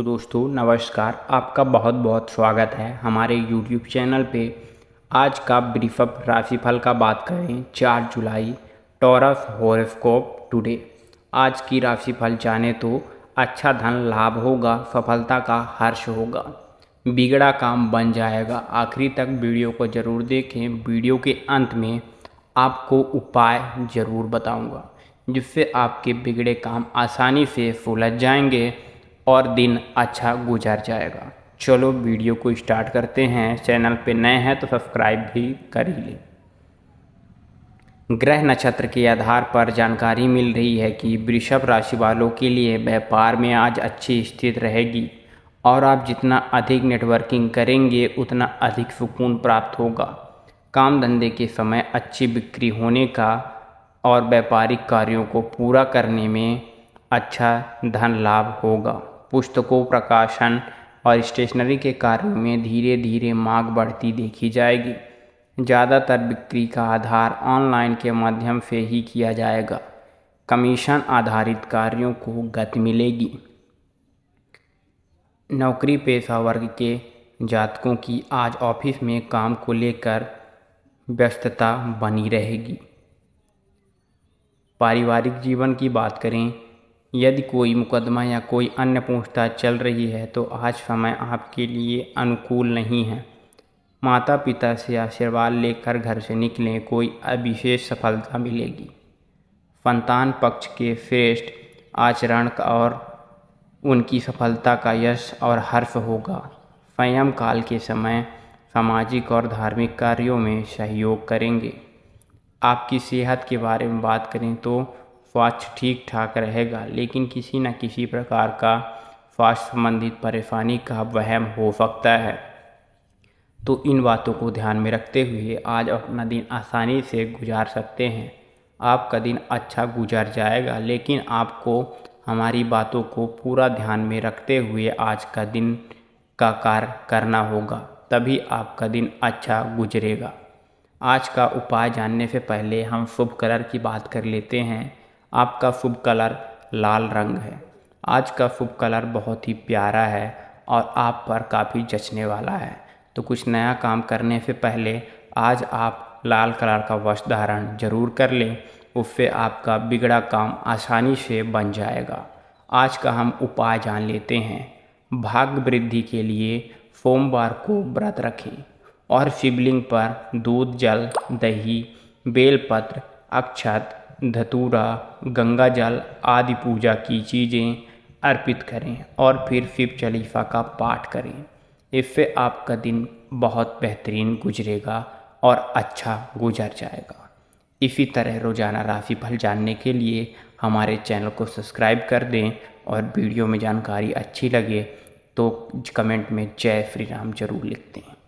तो दोस्तों नमस्कार आपका बहुत बहुत स्वागत है हमारे यूट्यूब चैनल पे आज का ब्रीफअप राशिफल का बात करें चार जुलाई टॉरस होरेस्कोप टुडे आज की राशिफल जाने तो अच्छा धन लाभ होगा सफलता का हर्ष होगा बिगड़ा काम बन जाएगा आखिरी तक वीडियो को ज़रूर देखें वीडियो के अंत में आपको उपाय ज़रूर बताऊंगा जिससे आपके बिगड़े काम आसानी से सुलझ जाएंगे और दिन अच्छा गुजर जाएगा चलो वीडियो को स्टार्ट करते हैं चैनल पे नए हैं तो सब्सक्राइब भी कर ही ग्रह नक्षत्र के आधार पर जानकारी मिल रही है कि वृषभ राशि वालों के लिए व्यापार में आज अच्छी स्थिति रहेगी और आप जितना अधिक नेटवर्किंग करेंगे उतना अधिक सुकून प्राप्त होगा काम धंधे के समय अच्छी बिक्री होने का और व्यापारिक कार्यों को पूरा करने में अच्छा धन लाभ होगा पुस्तकों प्रकाशन और स्टेशनरी के कार्यों में धीरे धीरे मांग बढ़ती देखी जाएगी ज़्यादातर बिक्री का आधार ऑनलाइन के माध्यम से ही किया जाएगा कमीशन आधारित कार्यों को गति मिलेगी नौकरी पेशा वर्ग के जातकों की आज ऑफिस में काम को लेकर व्यस्तता बनी रहेगी पारिवारिक जीवन की बात करें यदि कोई मुकदमा या कोई अन्य पूछताछ चल रही है तो आज समय आपके लिए अनुकूल नहीं है माता पिता से आशीर्वाद लेकर घर से निकलें कोई अविशेष सफलता मिलेगी संतान पक्ष के श्रेष्ठ आचरण और उनकी सफलता का यश और हर्ष होगा स्वयं काल के समय सामाजिक और धार्मिक कार्यों में सहयोग करेंगे आपकी सेहत के बारे में बात करें तो स्वास्थ्य ठीक ठाक रहेगा लेकिन किसी न किसी प्रकार का स्वास्थ्य संबंधित परेशानी का वहम हो सकता है तो इन बातों को ध्यान में रखते हुए आज अपना दिन आसानी से गुजार सकते हैं आपका दिन अच्छा गुजर जाएगा लेकिन आपको हमारी बातों को पूरा ध्यान में रखते हुए आज का दिन का कार्य करना होगा तभी आपका दिन अच्छा गुजरेगा आज का उपाय जानने से पहले हम शुभ कलर की बात कर लेते हैं आपका शुभ कलर लाल रंग है आज का शुभ कलर बहुत ही प्यारा है और आप पर काफ़ी जचने वाला है तो कुछ नया काम करने से पहले आज आप लाल कलर का वस्त्र धारण जरूर कर लें उससे आपका बिगड़ा काम आसानी से बन जाएगा आज का हम उपाय जान लेते हैं भाग्य वृद्धि के लिए सोमवार को व्रत रखें और शिवलिंग पर दूध जल दही बेलपत्र अक्षत धतूरा गंगा जल आदि पूजा की चीज़ें अर्पित करें और फिर शिव चलीफा का पाठ करें इससे आपका दिन बहुत बेहतरीन गुजरेगा और अच्छा गुजर जाएगा इसी तरह रोज़ाना राशिफल जानने के लिए हमारे चैनल को सब्सक्राइब कर दें और वीडियो में जानकारी अच्छी लगे तो कमेंट में जय श्री राम जरूर लिख दें